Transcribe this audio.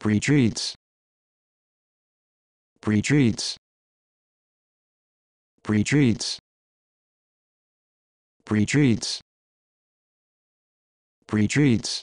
Pre-treats. Pre-treats. Pre-treats. Pre-treats. Pre-treats.